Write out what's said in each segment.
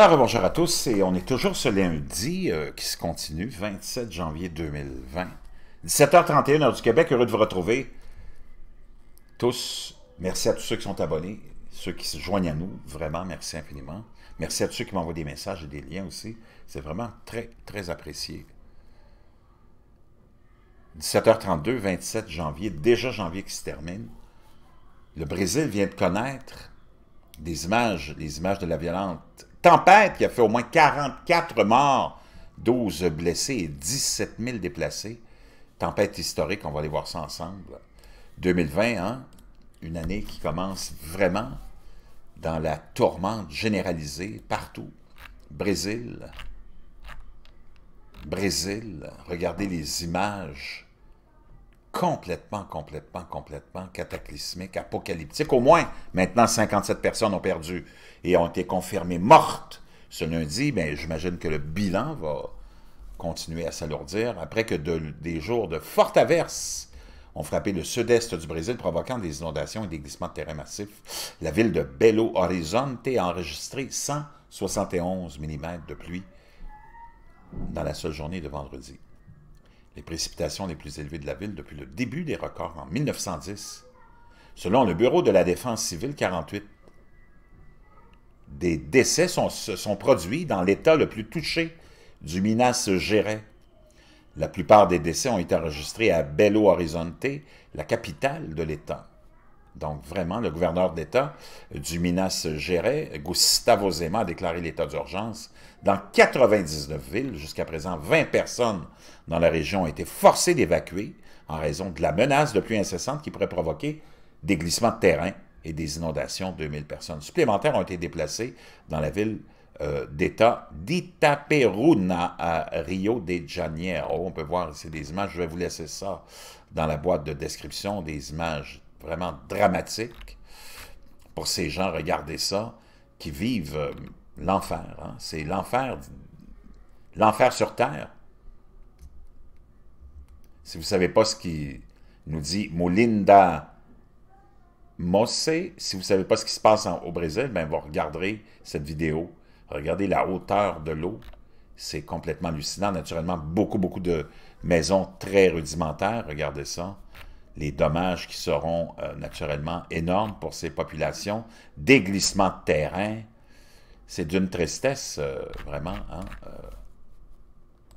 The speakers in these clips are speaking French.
Alors, bonjour à tous, et on est toujours ce lundi euh, qui se continue, 27 janvier 2020. 17h31, heure du Québec, heureux de vous retrouver. Tous, merci à tous ceux qui sont abonnés, ceux qui se joignent à nous, vraiment, merci infiniment. Merci à tous ceux qui m'envoient des messages et des liens aussi, c'est vraiment très, très apprécié. 17h32, 27 janvier, déjà janvier qui se termine. Le Brésil vient de connaître des images, des images de la violente tempête qui a fait au moins 44 morts, 12 blessés et 17 000 déplacés. Tempête historique, on va aller voir ça ensemble. 2020, hein, une année qui commence vraiment dans la tourmente généralisée partout. Brésil, Brésil, regardez les images complètement, complètement, complètement cataclysmique, apocalyptique. Au moins, maintenant, 57 personnes ont perdu et ont été confirmées mortes ce lundi. Mais ben, j'imagine que le bilan va continuer à s'alourdir après que des jours de forte averse ont frappé le sud-est du Brésil, provoquant des inondations et des glissements de terrain massifs. La ville de Belo Horizonte a enregistré 171 mm de pluie dans la seule journée de vendredi les précipitations les plus élevées de la ville depuis le début des records en 1910, selon le Bureau de la Défense civile 48. Des décès se sont produits dans l'État le plus touché du Minas Gerais. La plupart des décès ont été enregistrés à Belo Horizonte, la capitale de l'État. Donc vraiment, le gouverneur d'État du Minas Gerais, Gustavo Zema, a déclaré l'état d'urgence dans 99 villes. Jusqu'à présent, 20 personnes dans la région ont été forcées d'évacuer en raison de la menace de pluie incessante qui pourrait provoquer des glissements de terrain et des inondations. 2000 personnes supplémentaires ont été déplacées dans la ville euh, d'État d'Itaperuna à Rio de Janeiro. On peut voir ici des images. Je vais vous laisser ça dans la boîte de description, des images vraiment dramatique pour ces gens, regardez ça, qui vivent euh, l'enfer. Hein. C'est l'enfer, l'enfer sur terre. Si vous ne savez pas ce qui nous dit Molinda Mosse, si vous ne savez pas ce qui se passe au Brésil, ben vous regarderez cette vidéo. Regardez la hauteur de l'eau. C'est complètement hallucinant. Naturellement, beaucoup, beaucoup de maisons très rudimentaires. Regardez ça les dommages qui seront euh, naturellement énormes pour ces populations, des glissements de terrain. C'est d'une tristesse euh, vraiment hein, euh,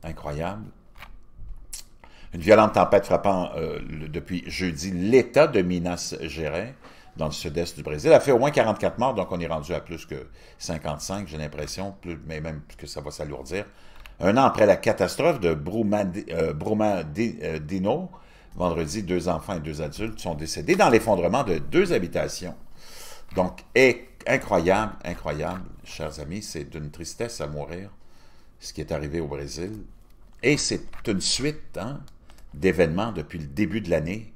incroyable. Une violente tempête frappant depuis jeudi l'État de Minas Gerais, dans le sud-est du Brésil, a fait au moins 44 morts, donc on est rendu à plus que 55, j'ai l'impression, mais même que ça va s'alourdir. Un an après la catastrophe de Brumadinho, Vendredi, deux enfants et deux adultes sont décédés dans l'effondrement de deux habitations. Donc, incroyable, incroyable, chers amis, c'est d'une tristesse à mourir ce qui est arrivé au Brésil. Et c'est une suite hein, d'événements depuis le début de l'année.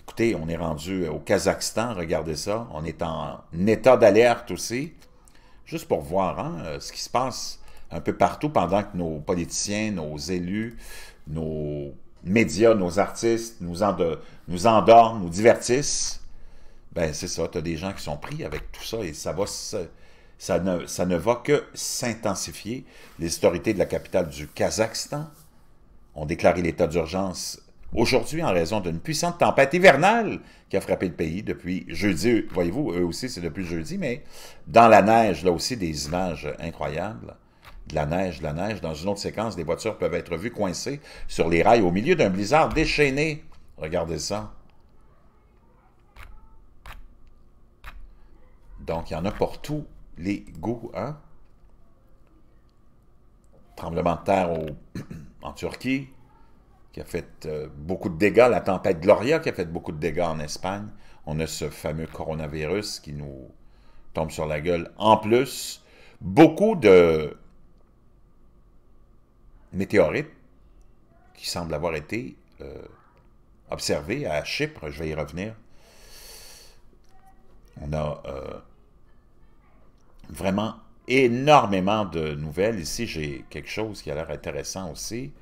Écoutez, on est rendu au Kazakhstan, regardez ça. On est en état d'alerte aussi, juste pour voir hein, euh, ce qui se passe un peu partout pendant que nos politiciens, nos élus, nos médias, nos artistes nous, nous endorment, nous divertissent, ben c'est ça, tu as des gens qui sont pris avec tout ça et ça va ça ne, ça ne va que s'intensifier. Les autorités de la capitale du Kazakhstan ont déclaré l'état d'urgence aujourd'hui en raison d'une puissante tempête hivernale qui a frappé le pays depuis jeudi. Voyez-vous, eux aussi, c'est depuis jeudi, mais dans la neige, là aussi, des images incroyables de la neige, de la neige. Dans une autre séquence, des voitures peuvent être vues coincées sur les rails au milieu d'un blizzard déchaîné. Regardez ça. Donc, il y en a pour tous les goûts. Hein? Tremblement de terre en Turquie, qui a fait euh, beaucoup de dégâts. La tempête Gloria, qui a fait beaucoup de dégâts en Espagne. On a ce fameux coronavirus qui nous tombe sur la gueule. En plus, beaucoup de météorite qui semble avoir été euh, à Chypre. Je vais y revenir. On a euh, vraiment énormément de nouvelles. Ici, j'ai quelque chose qui a l'air intéressant aussi.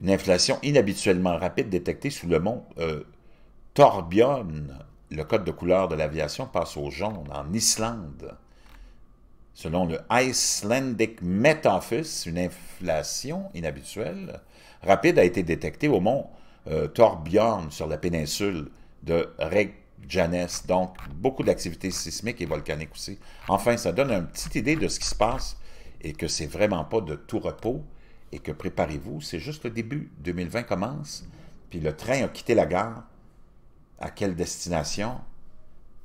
Une inflation inhabituellement rapide détectée sous le mont euh, Torbjörn. Le code de couleur de l'aviation passe au jaune en Islande. Selon le Icelandic Met Office, une inflation inhabituelle rapide a été détectée au mont euh, sur la péninsule de Reykjanes. Donc, beaucoup d'activités sismiques et volcaniques aussi. Enfin, ça donne une petite idée de ce qui se passe et que c'est vraiment pas de tout repos et que préparez-vous, c'est juste le début. 2020 commence, puis le train a quitté la gare. À quelle destination?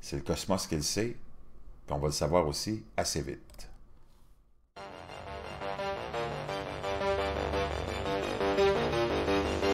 C'est le cosmos qu'il sait on va le savoir aussi assez vite.